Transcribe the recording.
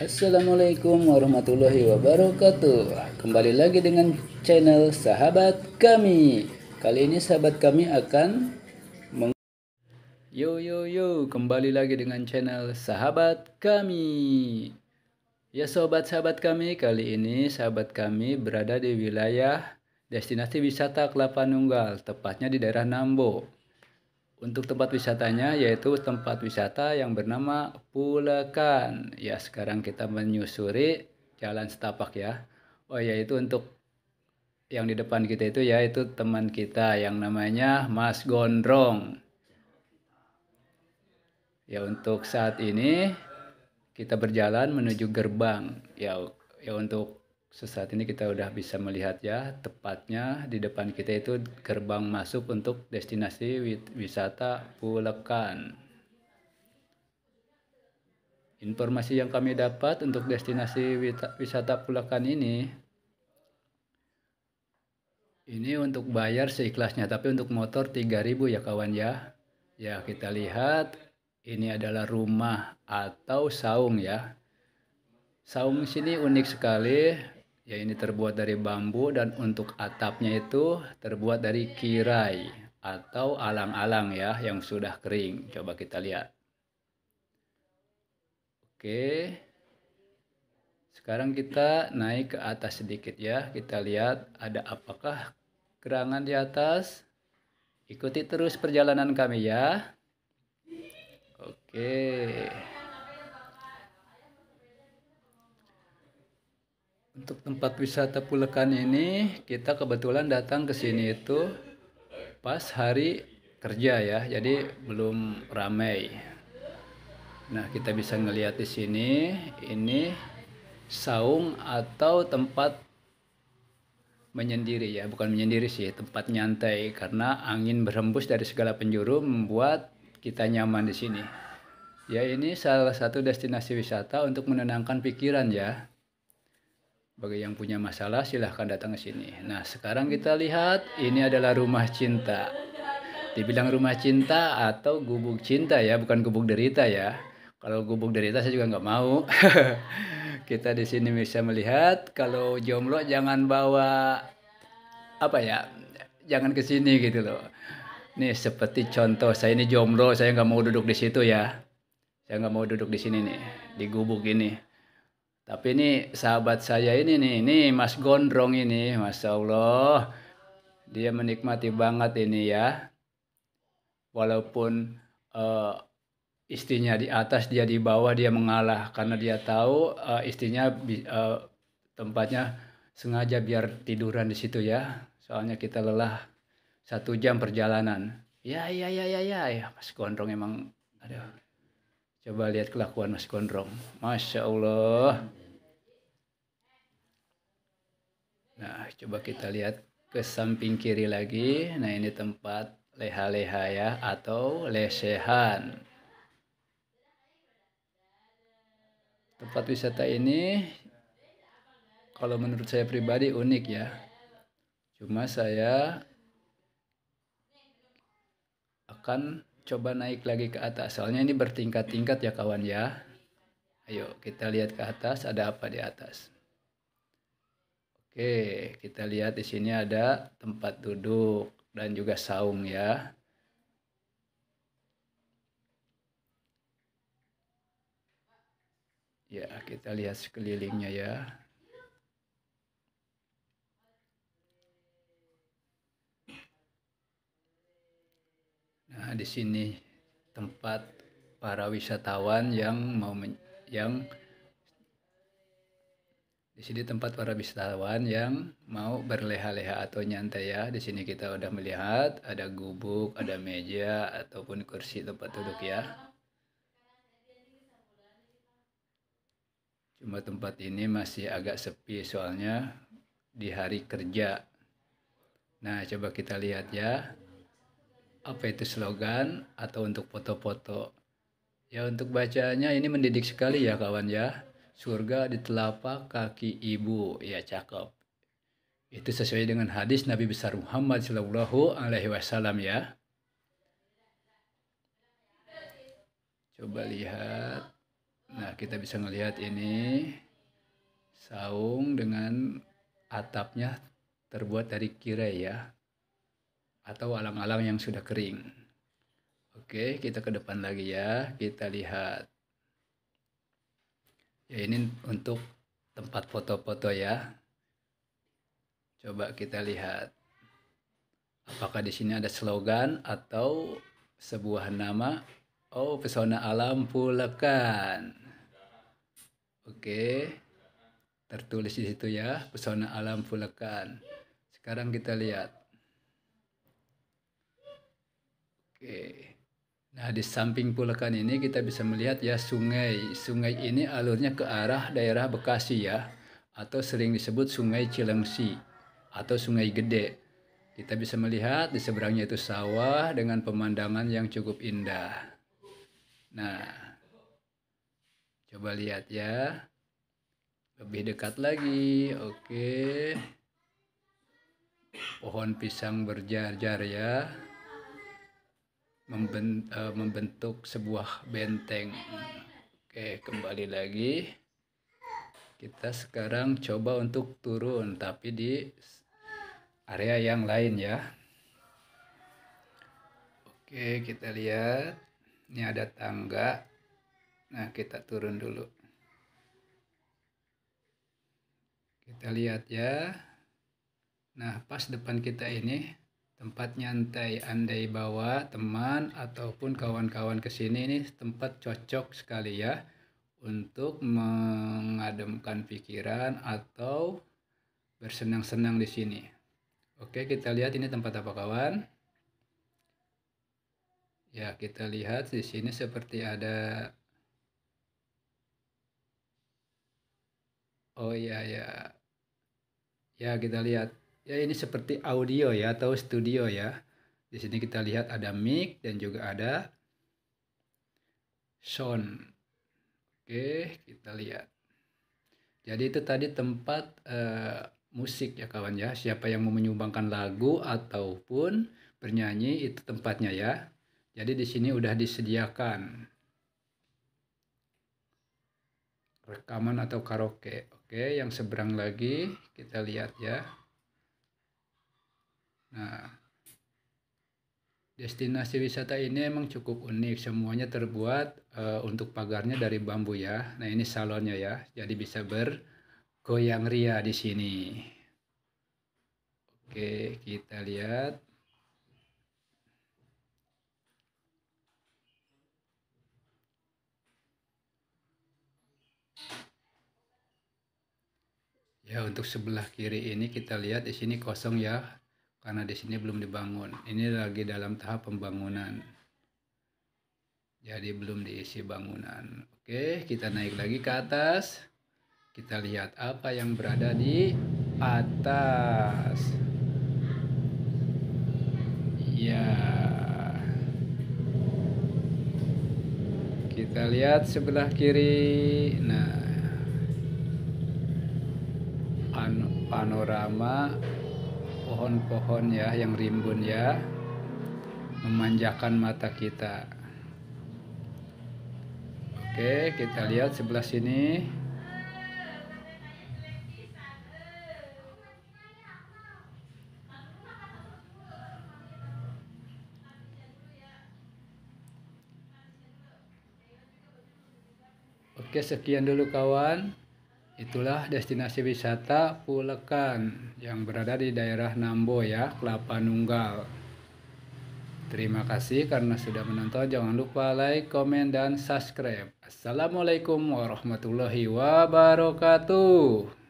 Assalamualaikum warahmatullahi wabarakatuh Kembali lagi dengan channel sahabat kami Kali ini sahabat kami akan meng Yo yo yo kembali lagi dengan channel sahabat kami Ya sobat-sahabat kami kali ini sahabat kami berada di wilayah Destinasi wisata Kelapa Nunggal, tepatnya di daerah Nambo untuk tempat wisatanya yaitu tempat wisata yang bernama Pulekan. Ya, sekarang kita menyusuri Jalan Setapak ya. Oh ya, itu untuk yang di depan kita itu ya itu teman kita yang namanya Mas Gondrong. Ya, untuk saat ini kita berjalan menuju gerbang. Ya, ya untuk Sesaat ini kita sudah bisa melihat ya tepatnya di depan kita itu gerbang masuk untuk destinasi wisata Pulekan. Informasi yang kami dapat untuk destinasi wisata Pulekan ini ini untuk bayar seikhlasnya tapi untuk motor 3000 ya kawan ya. Ya kita lihat ini adalah rumah atau saung ya. Saung sini unik sekali ya ini terbuat dari bambu dan untuk atapnya itu terbuat dari kirai atau alang-alang ya yang sudah kering. Coba kita lihat. Oke. Sekarang kita naik ke atas sedikit ya. Kita lihat ada apakah gerangan di atas. Ikuti terus perjalanan kami ya. Oke. untuk tempat wisata Pulekan ini kita kebetulan datang ke sini itu pas hari kerja ya jadi belum ramai nah kita bisa ngelihat di sini ini saung atau tempat menyendiri ya bukan menyendiri sih tempat nyantai karena angin berhembus dari segala penjuru membuat kita nyaman di sini ya ini salah satu destinasi wisata untuk menenangkan pikiran ya bagi yang punya masalah silahkan datang ke sini. Nah sekarang kita lihat ini adalah rumah cinta. Dibilang rumah cinta atau gubuk cinta ya, bukan gubuk derita ya. Kalau gubuk derita saya juga nggak mau. kita di sini bisa melihat kalau jomblo jangan bawa apa ya, jangan ke sini gitu loh. Nih seperti contoh saya ini jomblo, saya nggak mau duduk di situ ya. Saya nggak mau duduk di sini nih, di gubuk ini. Tapi ini sahabat saya ini nih, ini Mas Gondrong ini, Masya Allah. Dia menikmati banget ini ya. Walaupun uh, istrinya di atas, dia di bawah, dia mengalah. Karena dia tahu uh, istrinya uh, tempatnya sengaja biar tiduran di situ ya. Soalnya kita lelah satu jam perjalanan. Ya, ya, ya, ya, ya, ya. Mas Gondrong emang, aduh. Coba lihat kelakuan Mas Gondrong. Masya Allah. Nah, coba kita lihat ke samping kiri lagi. Nah, ini tempat leha-leha ya atau lesehan. Tempat wisata ini kalau menurut saya pribadi unik ya. Cuma saya akan coba naik lagi ke atas. Soalnya ini bertingkat-tingkat ya kawan ya. Ayo kita lihat ke atas ada apa di atas. Oke, kita lihat di sini ada tempat duduk dan juga saung ya. Ya, kita lihat sekelilingnya ya. di sini tempat para wisatawan yang mau men, yang di sini tempat para wisatawan yang mau berleha-leha atau nyantai ya. Di sini kita udah melihat ada gubuk, ada meja ataupun kursi tempat duduk ya. Cuma tempat ini masih agak sepi soalnya di hari kerja. Nah, coba kita lihat ya apa itu slogan atau untuk foto-foto. Ya untuk bacanya ini mendidik sekali ya kawan ya. Surga di telapak kaki ibu. Ya cakep. Itu sesuai dengan hadis Nabi besar Muhammad Shallallahu Alaihi Wasallam ya. Coba lihat. Nah kita bisa melihat ini saung dengan atapnya terbuat dari kirai ya atau alam-alam yang sudah kering. Oke, kita ke depan lagi ya. Kita lihat. Ya, ini untuk tempat foto-foto ya. Coba kita lihat. Apakah di sini ada slogan atau sebuah nama? Oh, pesona alam Pulekan. Oke. Tertulis di situ ya, pesona alam Pulekan. Sekarang kita lihat. Oke. Nah, di samping Pulekan ini kita bisa melihat ya sungai. Sungai ini alurnya ke arah daerah Bekasi ya, atau sering disebut Sungai Cilengsi atau Sungai Gede. Kita bisa melihat di seberangnya itu sawah dengan pemandangan yang cukup indah. Nah, coba lihat ya. Lebih dekat lagi. Oke. Pohon pisang berjar-jar ya. Eh, membentuk sebuah benteng. Oke, kembali lagi. Kita sekarang coba untuk turun, tapi di area yang lain ya. Oke, kita lihat. Ini ada tangga. Nah, kita turun dulu. Kita lihat ya. Nah, pas depan kita ini tempat nyantai andai bawa teman ataupun kawan-kawan ke sini ini tempat cocok sekali ya untuk mengademkan pikiran atau bersenang-senang di sini. Oke, kita lihat ini tempat apa kawan? Ya, kita lihat di sini seperti ada Oh iya ya. Ya, kita lihat ya ini seperti audio ya atau studio ya. Di sini kita lihat ada mic dan juga ada sound. Oke, kita lihat. Jadi itu tadi tempat uh, musik ya kawan ya. Siapa yang mau menyumbangkan lagu ataupun bernyanyi itu tempatnya ya. Jadi di sini udah disediakan rekaman atau karaoke. Oke, yang seberang lagi kita lihat ya. Nah, destinasi wisata ini emang cukup unik. Semuanya terbuat uh, untuk pagarnya dari bambu ya. Nah, ini salonnya ya. Jadi bisa bergoyang ria di sini. Oke, kita lihat. Ya, untuk sebelah kiri ini kita lihat di sini kosong ya karena di sini belum dibangun. Ini lagi dalam tahap pembangunan. Jadi belum diisi bangunan. Oke, kita naik lagi ke atas. Kita lihat apa yang berada di atas. Ya. Kita lihat sebelah kiri. Nah, panorama pohon-pohon ya yang rimbun ya memanjakan mata kita oke kita lihat sebelah sini Oke, sekian dulu kawan. Itulah destinasi wisata Pulekan yang berada di daerah Nambo ya, Kelapa Nunggal. Terima kasih karena sudah menonton. Jangan lupa like, komen, dan subscribe. Assalamualaikum warahmatullahi wabarakatuh.